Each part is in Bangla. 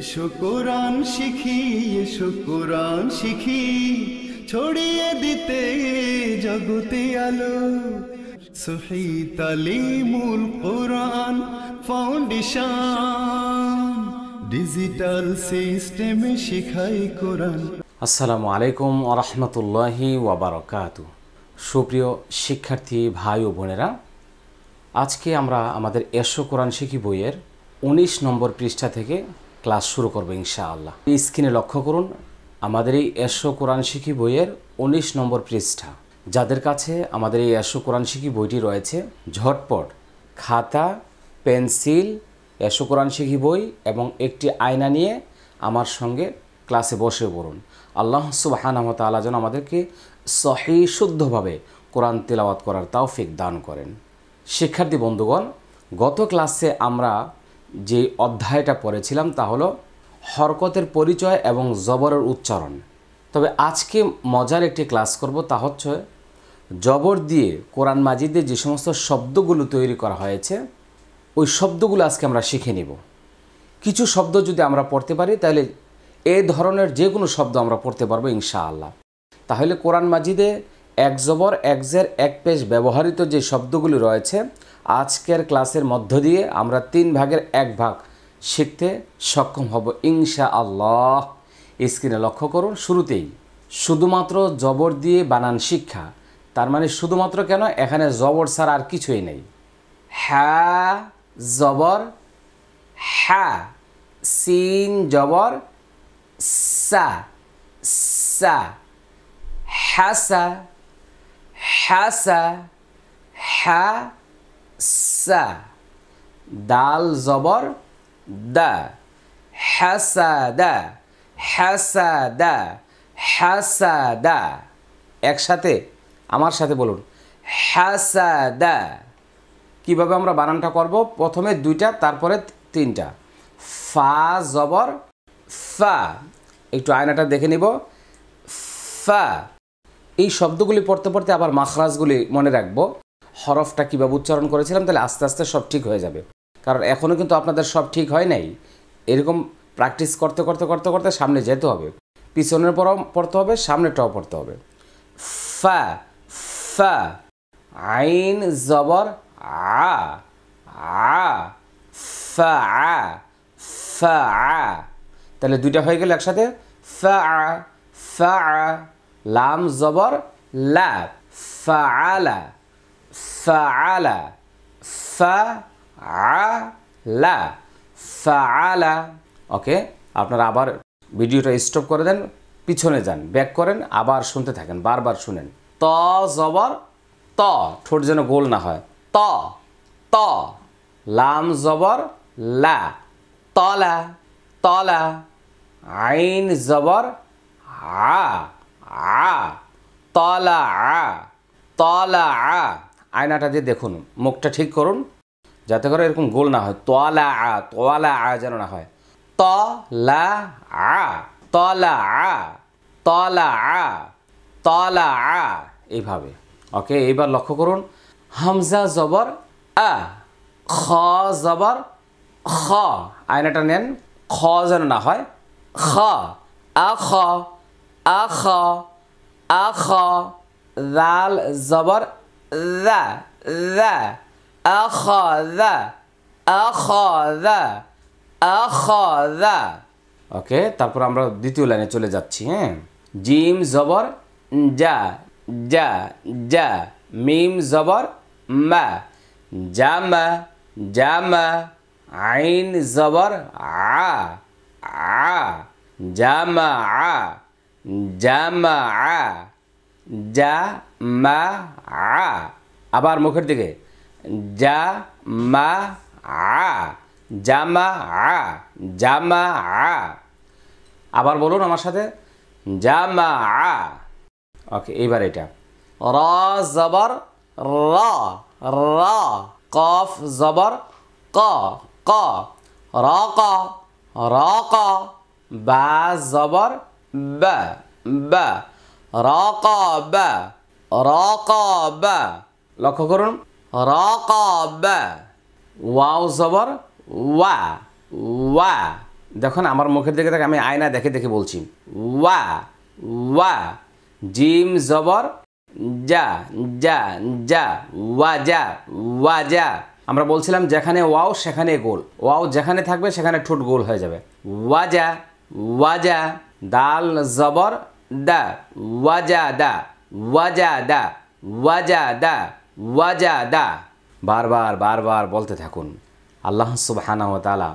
এসো কোরআন শিখি এসো কোরআন শিখি ছড়িয়ে দিতে জগতে আলো সহিতালিমুল কোরআন ফাউন্ডেশন ডিজিটাল সিস্টেমে শিখাই কোরআন আসসালামু আলাইকুম ওয়া বারাকাতু সুপ্রিয় শিক্ষার্থী ভাই ও বোনেরা আজকে আমরা আমাদের এসো কোরআন শিখি বইয়ের উনিশ নম্বর পৃষ্ঠা থেকে ক্লাস শুরু ইনশা ইনশাআল্লাহ স্ক্রিনে লক্ষ্য করুন আমাদের এই এশো কোরআন শিখি বইয়ের উনিশ নম্বর পৃষ্ঠা যাদের কাছে আমাদের এই এশো কোরআন শিখি বইটি রয়েছে ঝটপট খাতা পেন্সিল এশো কোরআন শিখি বই এবং একটি আয়না নিয়ে আমার সঙ্গে ক্লাসে বসে পড়ুন আল্লাহ আল্লাহ যেন আমাদেরকে সহি শুদ্ধভাবে কোরআন তেলাওয়াত করার তাও ফিক দান করেন শিক্ষার্থী বন্ধুগণ গত ক্লাসে আমরা যে অধ্যায়টা পড়েছিলাম তা হলো হরকতের পরিচয় এবং জবরের উচ্চারণ তবে আজকে মজার একটি ক্লাস করব তা হচ্ছে জবর দিয়ে কোরআন মাজিদে যে সমস্ত শব্দগুলো তৈরি করা হয়েছে ওই শব্দগুলো আজকে আমরা শিখে নিব কিছু শব্দ যদি আমরা পড়তে পারি তাহলে এ ধরনের যে কোনো শব্দ আমরা পড়তে পারবো ইনশাআল্লাহ তাহলে কোরআন মাজিদে এক জবর এক জের এক পেশ ব্যবহৃত যে শব্দগুলি রয়েছে আজকের ক্লাসের মধ্য দিয়ে আমরা তিন ভাগের এক ভাগ শিখতে সক্ষম হব ইংশা আল্লাহ স্ক্রিনে লক্ষ্য করুন শুরুতেই শুধুমাত্র জবর দিয়ে বানান শিক্ষা তার মানে শুধুমাত্র কেন এখানে জবর ছাড়া আর কিছুই নেই হ্যা জবর হ্যা সিন জবর সা সা হ্যাসা হ্যাসা হ্যা সা দাল জবর দা দা হাসা দা একসাথে আমার সাথে বলুন দা কিভাবে আমরা বানানটা করব প্রথমে দুইটা তারপরে তিনটা ফা জবর ফা একটু আয়নাটা দেখে নিব ফা এই শব্দগুলি পড়তে পড়তে আবার মাখরাজগুলি মনে রাখবো হরফটা কীভাবে উচ্চারণ করেছিলাম তাহলে আস্তে আস্তে সব ঠিক হয়ে যাবে কারণ এখনও কিন্তু আপনাদের সব ঠিক হয় নাই এরকম প্র্যাকটিস করতে করতে করতে করতে সামনে যেতে হবে পিছনের পর পড়তে হবে সামনেটাও পড়তে হবে ফা ফা আইন জবর আ আ ফা আ ফা আ তাহলে দুইটা হয়ে গেল একসাথে ফা আ ফা আ লাম জবর লা ফা আলা ফাআলা ফাআলা ফাআলা ওকে আপনারা আবার ভিডিওটা স্টপ করে দেন পিছনে যান ব্যাক করেন আবার শুনতে থাকেন বারবার শুনেন ত জবর ত ঠোঁট যেন গোল না হয় ত ত লাম জবর লা তলা তলা আইন জবর আ আ তলা আ তলা আ আয়নাটা দিয়ে দেখুন মুখটা ঠিক করুন যাতে করে এরকম গোল না হয় তোয়ালা আ তোয়ালা আ যেন না হয় ত লা আ তলা আ তলা আ তলা আ এইভাবে ওকে এইবার লক্ষ্য করুন হামজা জবর আ খ জবর খ আয়নাটা নেন খ যেন না হয় খ আ খ আ খ আ খ লাল জবর ذا ذا أخذ أخذ أخذ ওকে তারপর আমরা দ্বিতীয় লাইনে চলে যাচ্ছি হ্যাঁ জিম জবর যা যা যা মিম জবর মা জামা জামা আইন জবর আ আ জামা আ জামা আ যা মা আ আবার মুখের দিকে যা মা আ জামা আ জামা আ আবার বলুন আমার সাথে জামা আ ওকে এইবার এটা র জবর র র কফ জবর ক ক র ক র ক বা জবর বা বা রাকাবা রাকাবা লক্ষ্য করুন রাকাবা ওয়াও জবর ওয়া ওয়া দেখুন আমার মুখের দিকে দেখে আমি আয়না দেখে দেখে বলছি ওয়া ওয়া জিম জবর যা যা যা ওয়া যা ওয়া যা আমরা বলছিলাম যেখানে ওয়াও সেখানে গোল ওয়াও যেখানে থাকবে সেখানে ঠোঁট গোল হয়ে যাবে ওয়াজা ওয়াজা দাল জবর দা ওয়াজাদা ওয়াজাদা ওয়াজাদা ওয়াজাদা বারবার বারবার বলতে থাকুন আল্লাহ তালা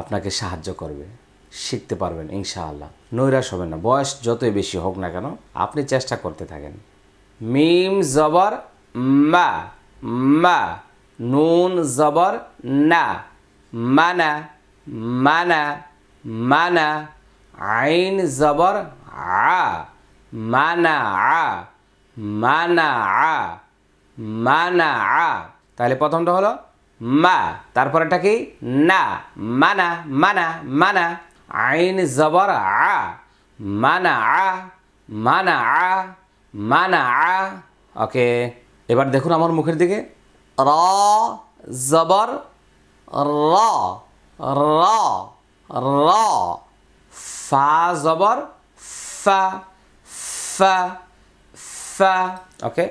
আপনাকে সাহায্য করবে শিখতে পারবেন ইনশাআল্লাহ নৈরাশ হবেন না বয়স যতই বেশি হোক না কেন আপনি চেষ্টা করতে থাকেন মিম জবর মা মা নুন জবর না মানা মানা মানা আইন জবর মানা منع মানা তাহলে প্রথমটা হলো মা তারপরেটা কি না মানা মানা মানা আইন জবর আ মানা আ মানা আ মানা আ ওকে এবার দেখুন আমার মুখের দিকে র জবর র র র ফা জবর fa, fa, fa, ওকে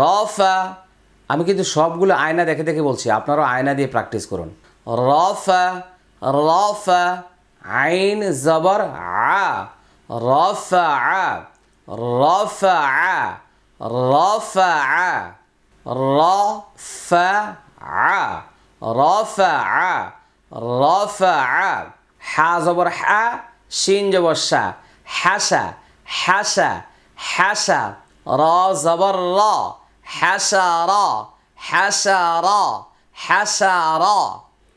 রফা আমি কিন্তু সবগুলো আয়না দেখে দেখে বলছি আপনারাও আয়না দিয়ে প্র্যাকটিস করুন রফা রফা আইন জবর আ রফা আ রফা আ রফা আ রফা আ রফা আ রফা আ হা জবর হা শিন জবর শাহ হ্যাসা হ্যাসা হ্যাসা র জবর র হ্যাসা র হ্যাসা র হ্যাসা র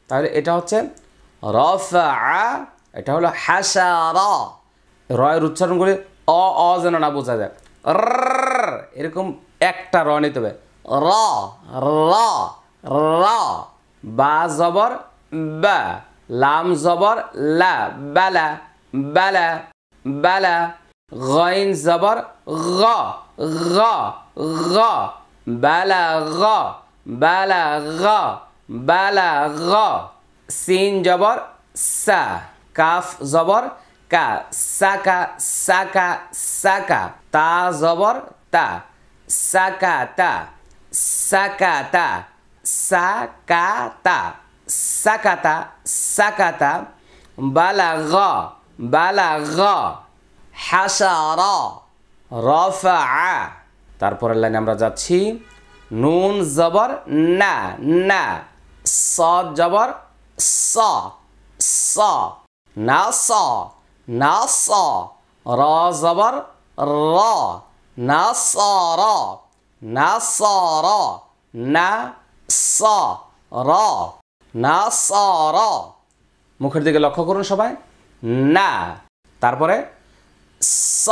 তাহলে এটা হচ্ছে রফা এটা হলো হ্যাসা র রয়ের উচ্চারণ করে অ অ যেন না বোঝা যায় এরকম একটা র নিতে হবে র র র বা জবর বা লাম জবর লা বালা বালা بله غاین زبر غا غا غا غا بله غا بله، بله، سین جبر س کاف زبر کا سکا سکا سکا تا زبر تا تا تا تا سکاتا تا سکاتا تا بله غا বালাগা হাসারা রফা তারপরের লাইনে আমরা যাচ্ছি নুন জবর না না স জবর স স না স না স র জবর র না স র না স র না স র না স র মুখের দিকে লক্ষ্য করুন সবাই না তারপরে স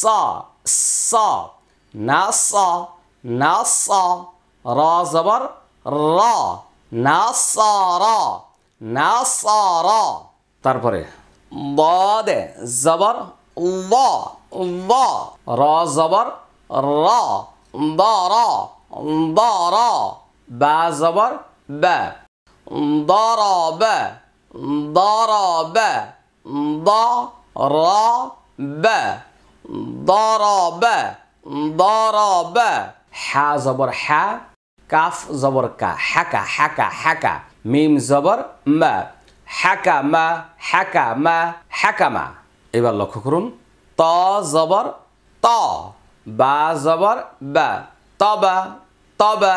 স স না স না স র জবর র না স র না স র তারপরে দে জবর ব ব র জবর র দ র দ র বা জবর ব দ র ব ضرب ضرب ضرب ضرب ح زبر ح كاف زبر ك حكى حكى حكى ميم زبر ما حكى ما حكى ما حكى ما এবার লক্ষ্য করুন ত জবর ত বা জবর বা তবা তবা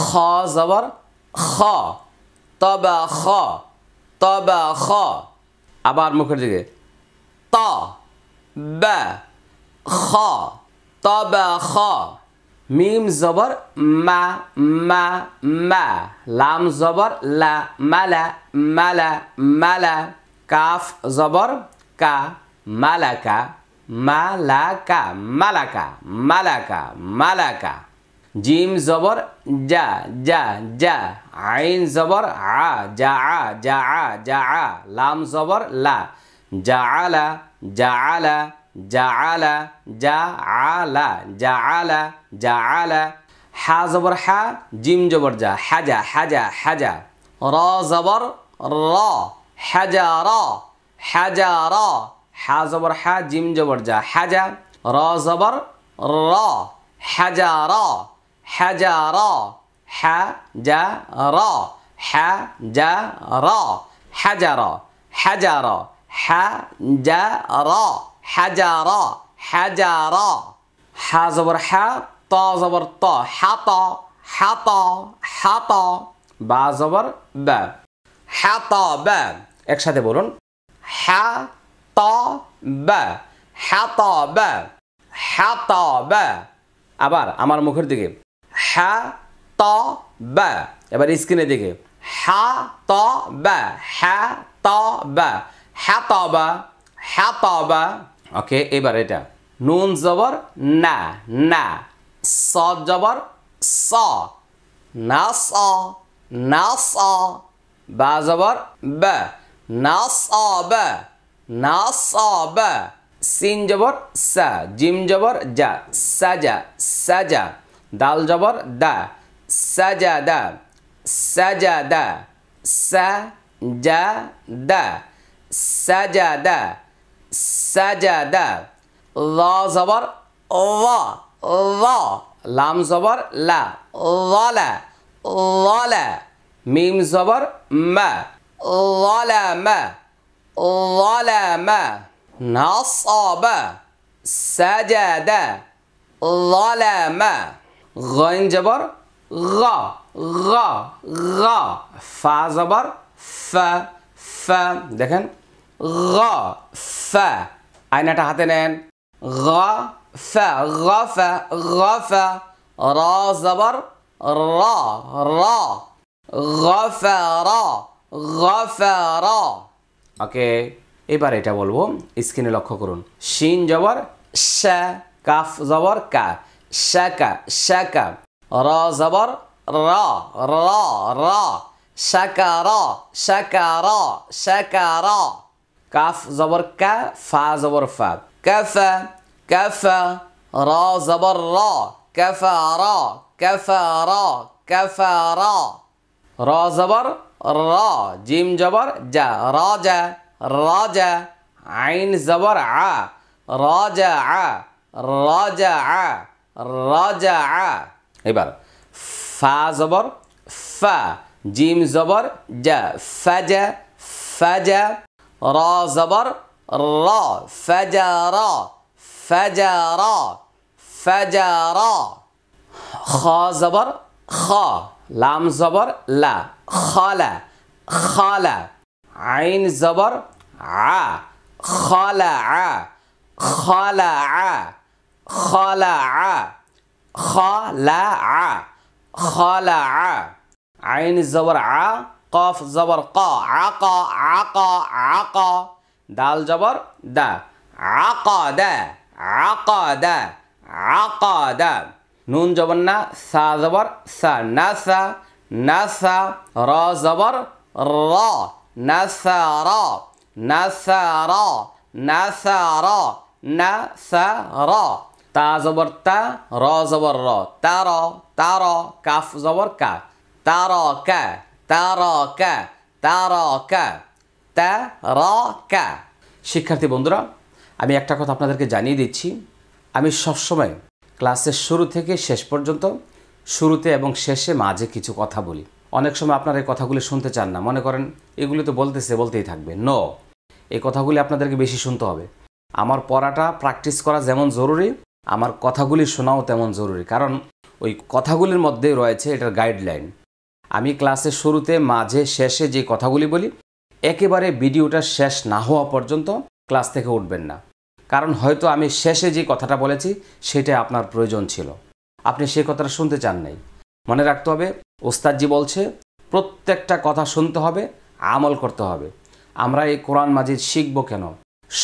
খ জবর খ তবা খ طبخ عبار مکر دیگه تا ب خا طبخ میم زبر م م م لام زبر ل ملا ملا ملا، کاف زبر ک ملک ملک ملک ملک ملک جيم زبر جا جا جا عين زبر ع جع جع جع لام زبر لا جعل جعل جعل جعل جعل جعل حا زبر حا جيم زبر جا حجا حجا حجا را زبر را حجارا حجارا حا زبر حا جيم زبر جا حجا را زبر را حجارا হাজারা হাজারা হাজারা হাজারা হাজারা হাজারা হাজারা হাজারা হা জবর হা ত জবর ত হাত হাত হাত বা জবর বা হাত বা একসাথে বলুন হা ত বা হাত বা হাত বা আবার আমার মুখের দিকে হা ত বা এবার স্ক্রিনে দেখে হা ত বা হা ত বা হা ত বা হা ত বা ওকে এবার এটা নুন জবর না না স জবর স না স না স বা জবর বা না স বা না স বা সিন জবর সা জিম জবর যা সাজা সাজা Dal জবর দা সাজাদা সাজাদা সাজাদা সাজাদা সাজাদা লা জবর লা লা লাম জবর লা লালা লালা মিম জবর মা ظلمه ظلمه نصب سجد ظلمه গইন জবর গ গ গ ফা জবর ফ ফ দেখেন গ ফ আয়নাটা হাতে নেন গ ফ গ ফ গ ফ র জবর র র গফারা গফারা ওকে এবার এটা বলবো স্ক্রিনে লক্ষ্য করুন শিন জবর শ কাফ জবর কা شكا شكا را زبر را را را شكرا شكرا شكرا كاف زبر كا فا زبر فا كفى كفى را زبر را كفرا كفرا كفرا را زبر را جيم جبر جا راجا راجا عين زبر ع راجع راجع رجع এবার ফা জবর ফা জিম জবর জা ফাজা ফাজা را জবর را فجر فجر فجر خ زبر خا لام زبر لا خلا خلا عين زبر ع خلع خلع خلع خلع خلع عين الزبر ع قاف الزبر قا عقا عقا عقا دال جبر دا عقد عقد عقد نون جبرنا ثا زبر ثا نثا نثا را زبر را نثارا نثارا نثارا نثارا তা জবর তা র জবর র তা র কাফ জবর কা তার কা তার কা তার কা তা র কা শিক্ষার্থী বন্ধুরা আমি একটা কথা আপনাদেরকে জানিয়ে দিচ্ছি আমি সবসময় ক্লাসের শুরু থেকে শেষ পর্যন্ত শুরুতে এবং শেষে মাঝে কিছু কথা বলি অনেক সময় আপনারা এই কথাগুলি শুনতে চান না মনে করেন এগুলি তো বলতেছে বলতেই থাকবে ন এই কথাগুলি আপনাদেরকে বেশি শুনতে হবে আমার পড়াটা প্র্যাকটিস করা যেমন জরুরি আমার কথাগুলি শোনাও তেমন জরুরি কারণ ওই কথাগুলির মধ্যে রয়েছে এটার গাইডলাইন আমি ক্লাসের শুরুতে মাঝে শেষে যে কথাগুলি বলি একেবারে ভিডিওটা শেষ না হওয়া পর্যন্ত ক্লাস থেকে উঠবেন না কারণ হয়তো আমি শেষে যে কথাটা বলেছি সেটা আপনার প্রয়োজন ছিল আপনি সে কথাটা শুনতে চান নাই মনে রাখতে হবে ওস্তাদজি বলছে প্রত্যেকটা কথা শুনতে হবে আমল করতে হবে আমরা এই কোরআন মাজিদ শিখব কেন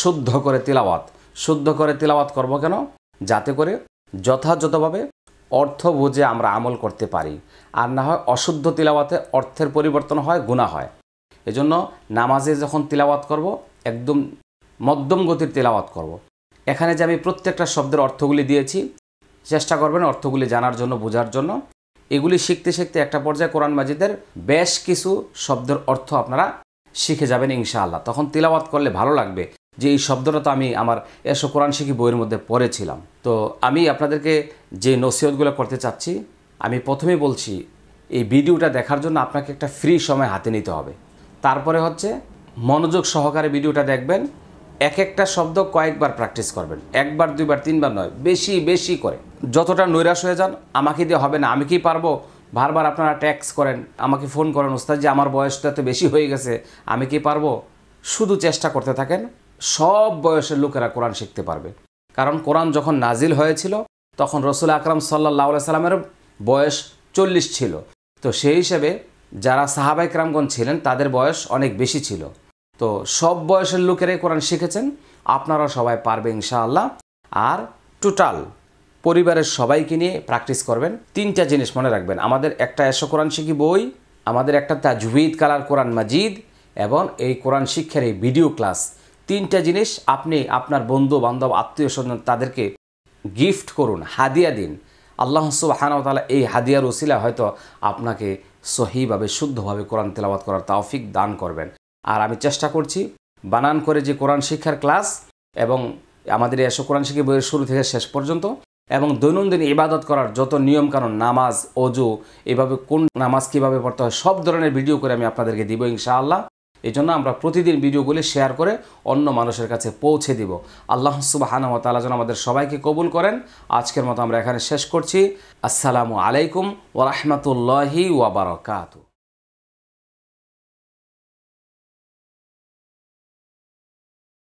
শুদ্ধ করে তিলাওয়াত শুদ্ধ করে তিলাওয়াত করব কেন যাতে করে যথাযথভাবে অর্থ বুঝে আমরা আমল করতে পারি আর না হয় অশুদ্ধ তিলাওয়াতে অর্থের পরিবর্তন হয় গুণা হয় এজন্য নামাজে যখন তিলাওয়াত করব একদম মধ্যম গতির তেলাওয়াত করব। এখানে যে আমি প্রত্যেকটা শব্দের অর্থগুলি দিয়েছি চেষ্টা করবেন অর্থগুলি জানার জন্য বোঝার জন্য এগুলি শিখতে শিখতে একটা পর্যায়ে কোরআন মাজিদের বেশ কিছু শব্দের অর্থ আপনারা শিখে যাবেন ইনশাআল্লাহ তখন তিলাওয়াত করলে ভালো লাগবে যে এই শব্দটা তো আমি আমার এসো কোরআন শিখি বইয়ের মধ্যে পড়েছিলাম তো আমি আপনাদেরকে যে নসিহতগুলো করতে চাচ্ছি আমি প্রথমে বলছি এই ভিডিওটা দেখার জন্য আপনাকে একটা ফ্রি সময় হাতে নিতে হবে তারপরে হচ্ছে মনোযোগ সহকারে ভিডিওটা দেখবেন এক একটা শব্দ কয়েকবার প্র্যাকটিস করবেন একবার দুইবার তিনবার নয় বেশি বেশি করে যতটা নৈরাশ হয়ে যান আমাকে দিয়ে হবে না আমি কি পারবো বারবার আপনারা ট্যাক্স করেন আমাকে ফোন করেন ওস্তাদ যে আমার বয়সটা তো বেশি হয়ে গেছে আমি কি পারবো শুধু চেষ্টা করতে থাকেন সব বয়সের লোকেরা কোরআন শিখতে পারবে কারণ কোরআন যখন নাজিল হয়েছিল তখন রসুল আকরাম সাল্লাহ সাল্লামের বয়স চল্লিশ ছিল তো সেই হিসেবে যারা সাহাবাই ক্রামগণ ছিলেন তাদের বয়স অনেক বেশি ছিল তো সব বয়সের লোকেরাই কোরআন শিখেছেন আপনারা সবাই পারবে ইনশাআল্লাহ আর টোটাল পরিবারের সবাইকে নিয়ে প্র্যাকটিস করবেন তিনটা জিনিস মনে রাখবেন আমাদের একটা এসো কোরআন শিখি বই আমাদের একটা তাজভিদ কালার কোরআন মাজিদ এবং এই কোরআন শিক্ষার এই ভিডিও ক্লাস তিনটা জিনিস আপনি আপনার বন্ধু বান্ধব আত্মীয় স্বজন তাদেরকে গিফট করুন হাদিয়া দিন আল্লাহ হানতালা এই হাদিয়ার ওসিলা হয়তো আপনাকে সহিভাবে শুদ্ধভাবে কোরআন তেলাবাদ করার তাওফিক দান করবেন আর আমি চেষ্টা করছি বানান করে যে কোরআন শিক্ষার ক্লাস এবং আমাদের এসো কোরআন শিখি বইয়ের শুরু থেকে শেষ পর্যন্ত এবং দৈনন্দিন ইবাদত করার যত নিয়মকানুন নামাজ অজু এভাবে কোন নামাজ কীভাবে পড়তে হয় সব ধরনের ভিডিও করে আমি আপনাদেরকে দিব ইনশাআল্লাহ এই জন্য আমরা প্রতিদিন ভিডিওগুলি শেয়ার করে অন্য মানুষের কাছে পৌঁছে দিব আল্লাহ সুবাহানা তালা যেন আমাদের সবাইকে কবুল করেন আজকের মতো আমরা এখানে শেষ করছি আসসালামু আলাইকুম ওরহমতুল্লাহি ওয়াবারকাতু